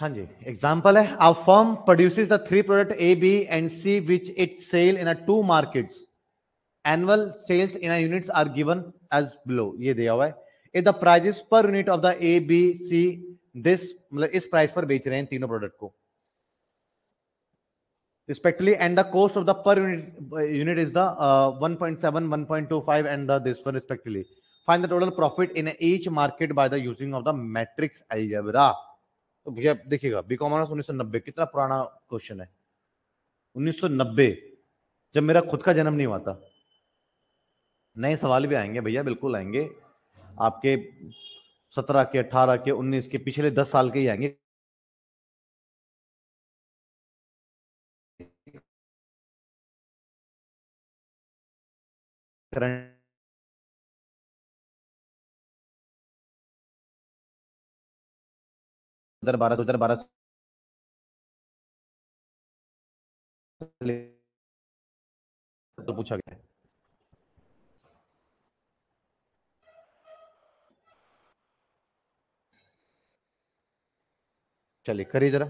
हाँ जी एग्जाम्पल है a firm produce the three product A B and C which it sell in two market annual sales in units are given as below ये दिया हुआ है if the prices per unit of the A B C this मतलब इस price पर बेच रहे हैं तीनों प्रोडक्ट को respectively and the cost of the per unit unit is the point seven one point two five and this one respectively find the total profit in each market by the using of the matrix algebra तो भैया देखिएगा B com honours उन्नीस कितना पुराना question है 1990 जब मेरा खुद का जन्म नहीं हुआ था नए सवाल भी आएंगे भैया बिल्कुल आएंगे आपके सत्रह के अठारह के उन्नीस के पिछले दस साल के ही आएंगे करंट हजार बारह दो हजार बारह तो पूछा गया चलिए करिए जरा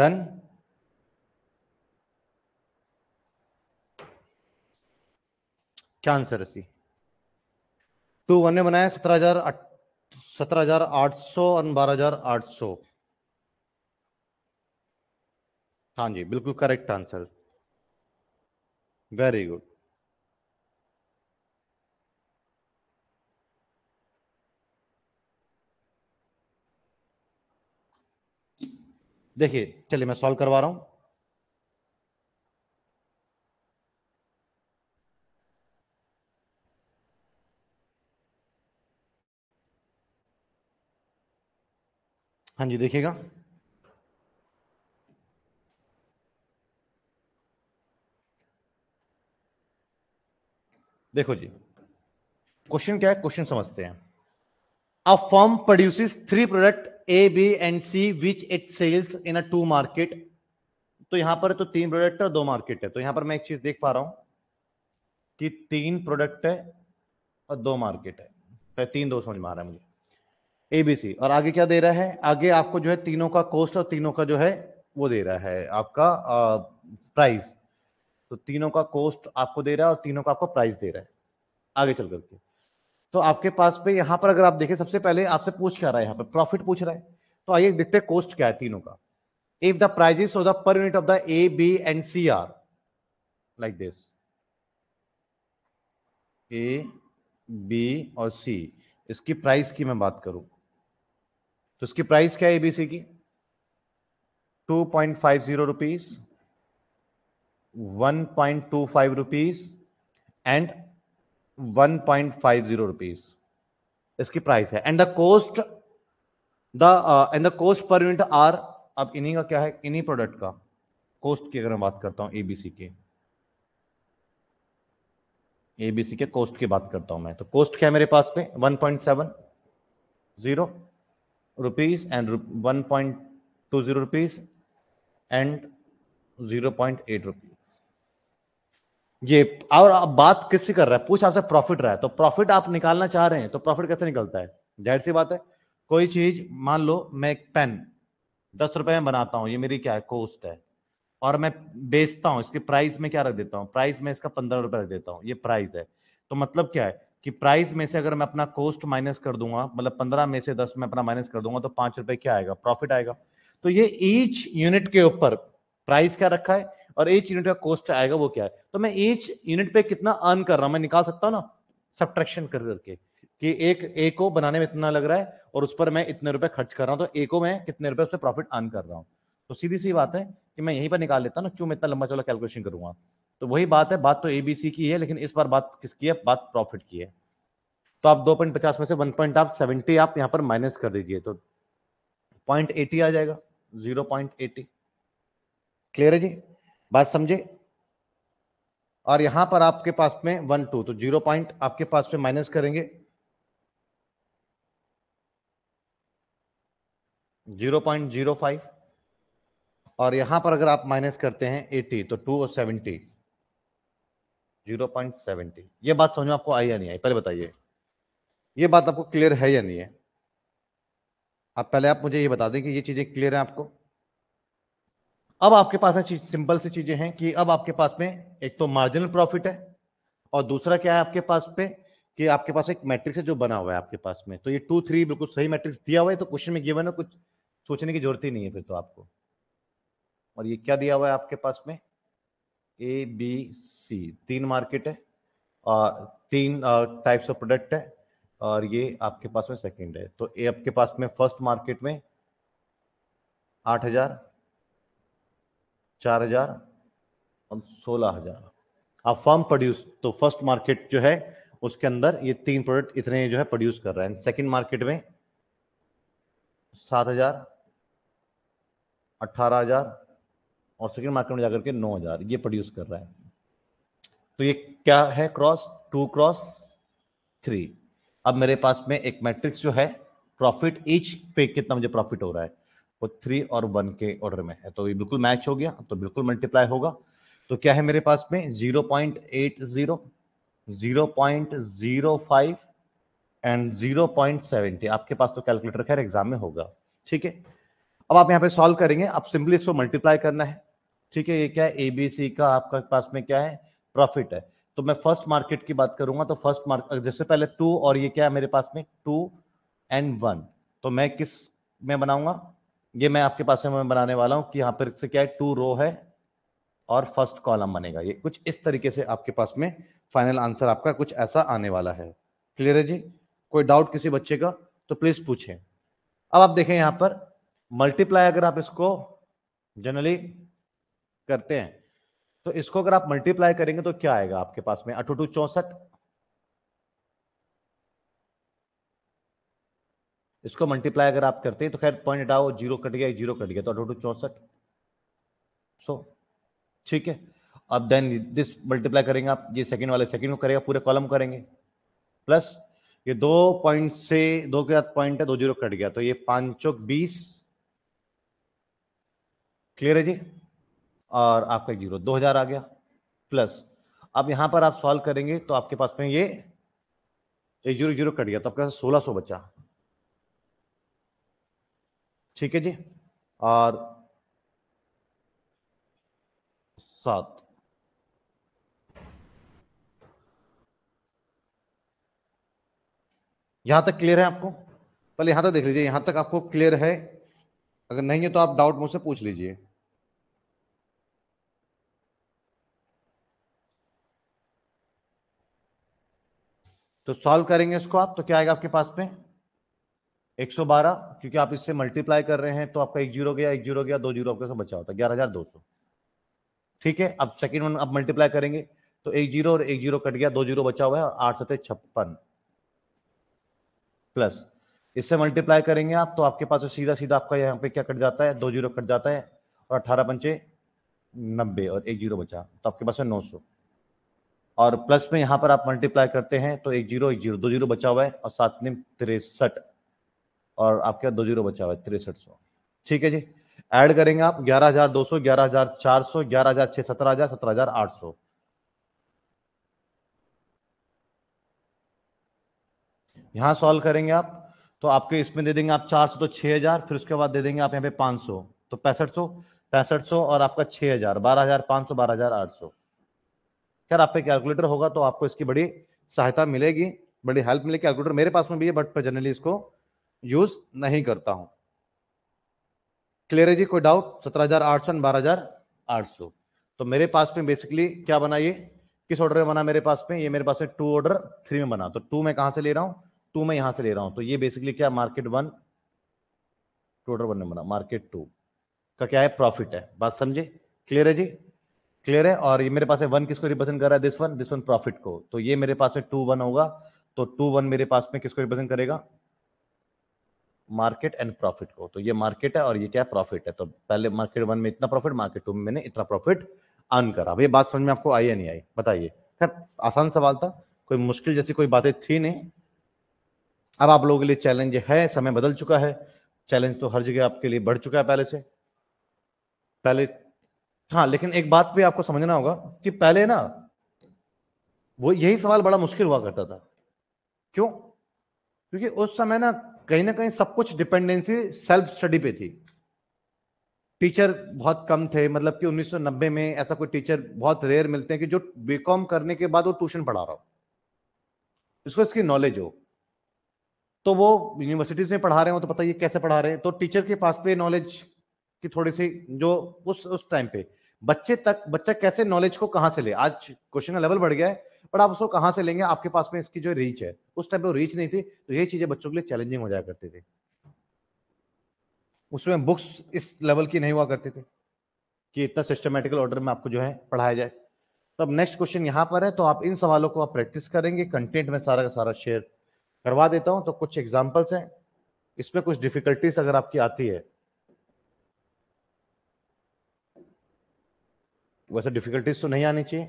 डन क्या आंसर है टू वन ने बनाया सत्रह हजार सत्रह हजार आठ सौ और बारह हजार आठ सौ हाँ जी बिल्कुल करेक्ट आंसर वेरी गुड देखिए चलिए मैं सॉल्व करवा रहा हूं हाँ जी देखिएगा देखो जी क्वेश्चन क्या है क्वेश्चन समझते हैं a firm produces three product A B and C which it sells in a two market तो यहां पर तो तीन प्रोडक्ट है दो मार्केट है तो यहाँ पर मैं एक चीज देख पा रहा हूं कि तीन प्रोडक्ट है और दो मार्केट है तो तीन दो समझ में आ रहा है मुझे ए बी सी और आगे क्या दे रहा है आगे आपको जो है तीनों का कॉस्ट और तीनों का जो है वो दे रहा है आपका प्राइस तो तीनों का कॉस्ट आपको दे रहा है और तीनों का आपको प्राइस दे रहा है आगे चल करके तो आपके पास पे यहां पर अगर आप देखें सबसे पहले आपसे पूछ क्या रहा है यहाँ पर प्रॉफिट पूछ रहा है तो आइए देखते हैं कोस्ट क्या है तीनों का if the prices of the per unit of the A B and C are like this A B और सी इसकी प्राइस की मैं बात करूं तो इसकी प्राइस क्या है एबीसी की two point five zero rupees one point two five rupees and one point five zero rupees इसकी प्राइस है and the cost the and the cost per unit are अब इन्हीं का क्या है इन्हीं प्रोडक्ट का कोस्ट की अगर मैं बात करता हूं एबीसी के एबीसी के कोस्ट की बात करता हूं मैं तो कोस्ट क्या है मेरे पास पे one point seven zero rupees and one point two zero rupees and zero point eight rupees ये और आप बात किससे कर रहा है पूछ आपसे प्रॉफिट रहा है तो प्रॉफिट आप निकालना चाह रहे हैं तो प्रॉफिट कैसे निकलता है जाहिर सी बात है कोई चीज मान लो मैं एक पेन दस रुपए में बनाता हूँ ये मेरी क्या है कोस्ट है और मैं बेचता हूँ इसकी प्राइस में क्या रख देता हूँ प्राइस में इसका पंद्रह रुपए रख देता हूँ ये प्राइस है तो मतलब क्या है कि प्राइस में से अगर मैं अपना कोस्ट माइनस कर दूंगा मतलब पंद्रह में से दस में अपना माइनस कर दूंगा तो पांच रुपए क्या आएगा प्रॉफिट आएगा तो ये ईच यूनिट के ऊपर प्राइस क्या रखा है और एच यूनिट का कॉस्ट आएगा वो क्या है तो मैं एच यूनिट पे कितना अर्न कर रहा हूं मैं निकाल सकता हूँ ना सब्ट्रैक्शन कर करके कि एक ए को बनाने में इतना लग रहा है और उस पर मैं इतने रुपए खर्च कर रहा हूँ तो ए को मैं कितने रुपए उस पर प्रॉफिट अर्न कर रहा हूँ तो सीधी सी बात है कि मैं यहीं पर निकाल लेता ना क्यों मैं इतना लंबा चौला कैलकुलेशन करूंगा तो वही बात है बात तो एबीसी की है लेकिन इस बार बात किसकी है बात प्रॉफिट की है तो आप दो पॉइंट पचास में से वन पॉइंट आप सेवेंटी आप यहाँ पर माइनस कर दीजिए तो पॉइंट एटी आ जाएगा जीरो पॉइंट एटी क्लियर है जी बात समझे और यहां पर आपके पास में वन टू तो जीरो पॉइंट आपके पास में माइनस करेंगे जीरो पॉइंट जीरो फाइव और यहां पर अगर आप माइनस करते हैं एटी तो टू और सेवेंटी जीरो पॉइंट सेवेंटी ये बात समझ में आपको आई या नहीं आई पहले बताइए ये बात आपको क्लियर है या नहीं है आप पहले आप मुझे ये बता दें कि ये चीजें क्लियर है आपको अब आपके पास है सिंपल सी चीजें हैं कि अब आपके पास में एक तो मार्जिनल प्रॉफिट है और दूसरा क्या है आपके पास पे कि आपके पास एक मैट्रिक्स है जो बना हुआ है आपके पास में तो ये टू थ्री बिल्कुल सही मैट्रिक्स दिया हुआ है तो क्वेश्चन में गिवन है कुछ सोचने की जरूरत ही नहीं है फिर तो आपको और ये क्या दिया हुआ है आपके पास में ए बी सी तीन मार्केट है और तीन टाइप्स ऑफ प्रोडक्ट है और ये आपके पास में सेकंड है तो ए आपके पास में फर्स्ट मार्केट में आठ हजार चार हजार और सोलह हजार अब फर्म प्रोड्यूस तो फर्स्ट मार्केट जो है उसके अंदर ये तीन प्रोडक्ट इतने जो है प्रोड्यूस कर रहे हैं सेकंड मार्केट में सात हजार अट्ठारह हजार और सेकंड मार्केट में जाकर के नौ हजार ये प्रोड्यूस कर रहा है तो ये क्या है क्रॉस टू क्रॉस थ्री अब मेरे पास में एक मैट्रिक्स जो है प्रॉफिट ईच पे कितना मुझे प्रॉफिट हो रहा है वो थ्री और वन के ऑर्डर में है तो ये बिल्कुल मैच हो गया तो बिल्कुल मल्टीप्लाई होगा तो क्या है मेरे पास में zero point eight zero zero point zero five and zero point seventy आपके पास तो कैलकुलेटर खैर एग्जाम में होगा ठीक है अब आप यहाँ पे सॉल्व करेंगे आप सिंपली इसको मल्टीप्लाई करना है ठीक है ये क्या है एबीसी का आपका पास में क्या है प्रॉफिट है तो मैं फर्स्ट मार्केट की बात करूंगा तो फर्स्ट मार्केट जैसे पहले टू और ये क्या है मेरे पास में टू एंड वन तो मैं किस में बनाऊंगा ये मैं आपके पास में बनाने वाला हूं कि यहां पर से क्या है टू रो है और फर्स्ट कॉलम बनेगा ये कुछ इस तरीके से आपके पास में फाइनल आंसर आपका कुछ ऐसा आने वाला है क्लियर है जी कोई डाउट किसी बच्चे का तो प्लीज पूछे अब आप देखें यहां पर मल्टीप्लाई अगर आप इसको जनरली करते हैं तो इसको अगर आप मल्टीप्लाई करेंगे तो क्या आएगा आपके पास में अठोटू चौसठ इसको मल्टीप्लाई अगर आप करते हैं तो खैर पॉइंट हटाओ जीरो कट गया जीरो कट गया तो टू चौसठ सो ठीक है अब देन दिस मल्टीप्लाई करेंगे आप ये सेकंड वाले सेकंड को करेगा पूरे कॉलम करेंगे प्लस ये दो पॉइंट से दो के साथ पॉइंट है दो जीरो कट गया तो ये पांच चौक बीस क्लियर है जी और आपका जीरो दो हजार आ गया प्लस अब यहां पर आप सॉल्व करेंगे तो आपके पास में ये जीरो जीरो कट गया तो आपके पास सोलह सौ बचा ठीक है जी और सात यहां तक क्लियर है आपको पहले यहां तक देख लीजिए यहां तक आपको क्लियर है अगर नहीं है तो आप डाउट मुझसे पूछ लीजिए तो सॉल्व करेंगे इसको आप तो क्या आएगा आपके पास में 112 क्योंकि आप इससे मल्टीप्लाई कर रहे हैं तो आपका एक जीरो गया एक जीरो गया दो जीरो आपके साथ बचा होता है ग्यारह हजार दो सौ ठीक है अब सेकेंड वन आप मल्टीप्लाई करेंगे तो एक जीरो और एक जीरो कट गया दो जीरो बचा हुआ है और आठ सत्य छप्पन प्लस इससे मल्टीप्लाई करेंगे आप तो आपके पास सीधा सीधा आपका यहाँ पे क्या कट जाता है दो जीरो कट जाता है और अठारह पंचे नब्बे और एक जीरो बचा तो आपके पास है नौ सौ और प्लस में यहाँ पर आप मल्टीप्लाई करते हैं तो एक जीरो एक जीरो दो जीरो बचा हुआ है और सात तिरसठ और आपके दो जीरो बचा हुआ है तिरसठ सौ ठीक है जी ऐड करेंगे आप ग्यारह हजार दो सौ ग्यारह हजार चार सौ ग्यारह हजार छह सत्रह हजार सत्रह हजार आठ सौ यहां सॉल्व करेंगे आप तो आपके इसमें दे देंगे आप चार सौ तो छह हजार फिर उसके बाद दे देंगे आप यहाँ पे पांच सौ तो पैंसठ सौ पैंसठ सौ और आपका छह हजार बारह हजार पांच सौ बारह हजार आठ सौ खैर आप पे कैलकुलेटर होगा तो आपको इसकी बड़ी सहायता मिलेगी बड़ी हेल्प मिलेगी कैलकुलेटर मेरे पास में भी है बट जनरली इसको यूज नहीं करता हूं क्लियर है जी कोई डाउट सत्रह हजार आठ सौ बारह हजार आठ सौ तो मेरे पास में बेसिकली क्या बना ये किस ऑर्डर में बना मेरे पास में ये मेरे पास में टू ऑर्डर थ्री में बना तो टू मैं कहां से ले रहा हूं टू मैं यहां से ले रहा हूं तो ये बेसिकली क्या market one two order one में बना मार्केट टू का क्या है प्रॉफिट है बात समझे क्लियर है जी क्लियर है और ये मेरे पास में वन किसको रिप्रेजेंट कर रहा है this one this one profit को तो ये मेरे पास में टू वन होगा तो टू वन मेरे पास में किसको रिप्रेजेंट करेगा मार्केट एंड प्रॉफिट को तो ये मार्केट है और ये क्या प्रॉफिट है तो पहले मार्केट वन में इतना प्रॉफिट मार्केट टू में मैंने इतना प्रॉफिट अर्न करा अब ये बात समझ में आपको आई या नहीं आई बताइए खैर आसान सवाल था कोई मुश्किल जैसी कोई बातें थी नहीं अब आप लोगों के लिए चैलेंज है समय बदल चुका है चैलेंज तो हर जगह आपके लिए बढ़ चुका है पहले से पहले हाँ लेकिन एक बात भी आपको समझना होगा कि पहले ना वो यही सवाल बड़ा मुश्किल हुआ करता था क्यों क्योंकि उस समय ना कहीं ना कहीं सब कुछ डिपेंडेंसी सेल्फ स्टडी पे थी टीचर बहुत कम थे मतलब कि 1990 में ऐसा कोई टीचर बहुत रेयर मिलते हैं कि जो बीकॉम करने के बाद वो ट्यूशन पढ़ा रहा हो इसको इसकी नॉलेज हो तो वो यूनिवर्सिटीज में पढ़ा रहे हो तो पता ये कैसे पढ़ा रहे हैं तो टीचर के पास पे नॉलेज की थोड़ी सी जो उस उस टाइम पे बच्चे तक बच्चा कैसे नॉलेज को कहाँ से ले आज क्वेश्चन का लेवल बढ़ गया है बट आप उसको कहाँ से लेंगे आपके पास में इसकी जो रीच है उस टाइम पे रीच नहीं थी तो ये चीजें बच्चों के लिए चैलेंजिंग हो जाया करती थी उसमें बुक्स इस लेवल की नहीं हुआ करती थी कि इतना सिस्टमेटिकल ऑर्डर में आपको जो है पढ़ाया जाए तो अब नेक्स्ट क्वेश्चन यहाँ पर है तो आप इन सवालों को आप प्रैक्टिस करेंगे कंटेंट में सारा का सारा शेयर करवा देता हूँ तो कुछ एग्जाम्पल्स हैं इसमें कुछ डिफिकल्टीज अगर आपकी आती है वैसे डिफिकल्टीज तो नहीं आनी चाहिए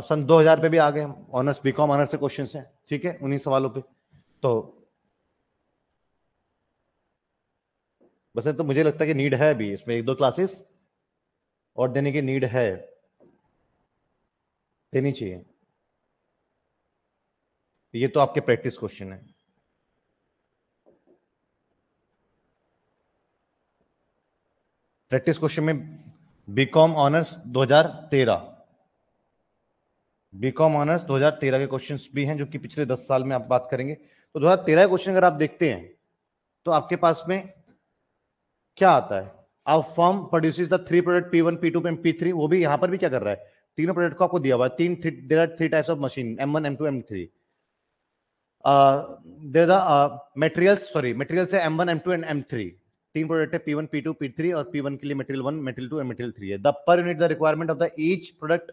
अब सन 2000 पे भी आ गए हम ऑनर्स बीकॉम ऑनर्स से क्वेश्चन हैं ठीक है उन्हीं सवालों पे तो बस तो मुझे लगता है कि नीड है अभी इसमें एक दो क्लासेस और देने की नीड है देनी चाहिए ये तो आपके प्रैक्टिस क्वेश्चन है प्रैक्टिस क्वेश्चन में बीकॉम ऑनर्स 2013 बीकॉम ऑनर्स 2013 के क्वेश्चंस भी हैं जो कि पिछले 10 साल में आप बात करेंगे तो 2013 के क्वेश्चन अगर आप देखते हैं तो आपके पास में क्या आता है आप firm produce the three product P one P two P three वो भी यहां पर भी क्या कर रहा है तीनों प्रोडक्ट को आपको दिया हुआ है तीन there are three types of machine M one M two M three there the material sorry material से M one M two and M three तीन प्रोडक्ट है P one P two P three और P one के लिए material one material two and material three है the per unit the requirement of the each product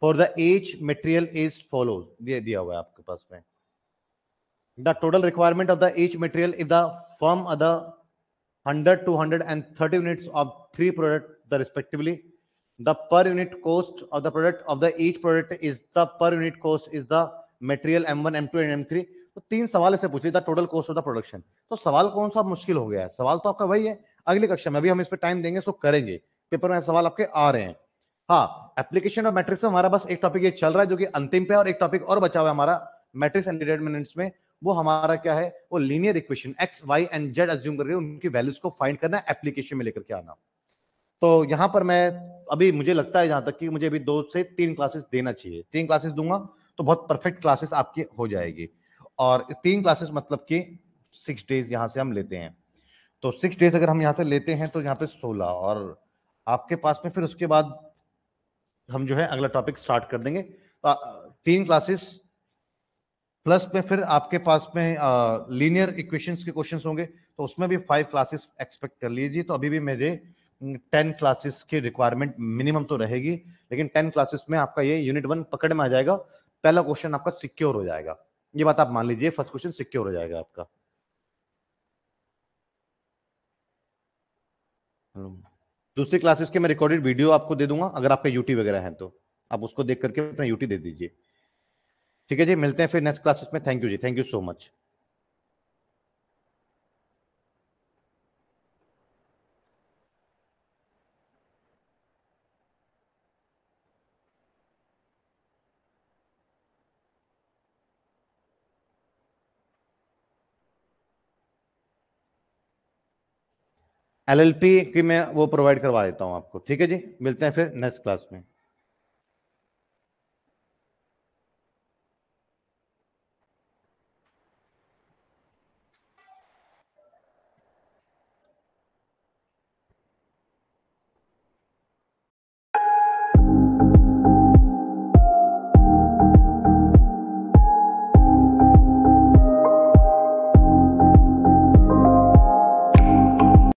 for the each material is follow ये दिया हुआ है आपके पास में the total requirement of the each material is the and thirty 100 of three product the respectively the per unit cost of the product of the each product is the per unit cost is the material M one M two and M three तो तीन सवाल इसे पूछे the total cost of the production तो सवाल कौन सा मुश्किल हो गया है सवाल तो आपका वही है अगली कक्षा में अभी हम इस पर टाइम देंगे सो करेंगे पेपर में सवाल आपके आ रहे हैं हाँ एप्लीकेशन और मैट्रिक्स में हमारा बस एक टॉपिक ये चल रहा है जो कि अंतिम पे और एक टॉपिक और बचा हुआ है हमारा मैट्रिक्स एंड डिटर्मिनेंट्स में वो हमारा क्या है वो linear equation X Y and Z assume करके उनकी वैल्यूज को फाइंड करना है एप्लीकेशन में लेकर के आना तो यहाँ पर मैं अभी मुझे लगता है जहां तक कि मुझे अभी दो से तीन क्लासेस देना चाहिए तीन क्लासेस दूंगा तो बहुत परफेक्ट क्लासेस आपकी हो जाएगी और तीन क्लासेस मतलब कि सिक्स डेज यहाँ से हम लेते हैं तो सिक्स डेज अगर हम यहाँ से लेते हैं तो यहाँ पे सोलह और आपके पास में फिर उसके बाद हम जो है अगला टॉपिक स्टार्ट कर देंगे तीन क्लासेस प्लस में फिर आपके पास में लीनियर इक्वेशंस के क्वेश्चंस होंगे तो उसमें भी फाइव क्लासेस एक्सपेक्ट कर लीजिए तो अभी भी मेरे टेन क्लासेस की रिक्वायरमेंट मिनिमम तो रहेगी लेकिन टेन क्लासेस में आपका ये यूनिट वन पकड़ में आ जाएगा पहला क्वेश्चन आपका सिक्योर हो जाएगा ये बात आप मान लीजिए फर्स्ट क्वेश्चन सिक्योर हो जाएगा आपका दूसरी क्लासेस के मैं रिकॉर्डेड वीडियो आपको दे दूंगा अगर आपके यूटी वगैरह हैं तो आप उसको देख करके अपना यूटी दे दीजिए ठीक है जी मिलते हैं फिर नेक्स्ट क्लासेस में थैंक यू जी thank you so much LLP की मैं वो प्रोवाइड करवा देता हूँ आपको ठीक है जी मिलते हैं फिर नेक्स्ट क्लास में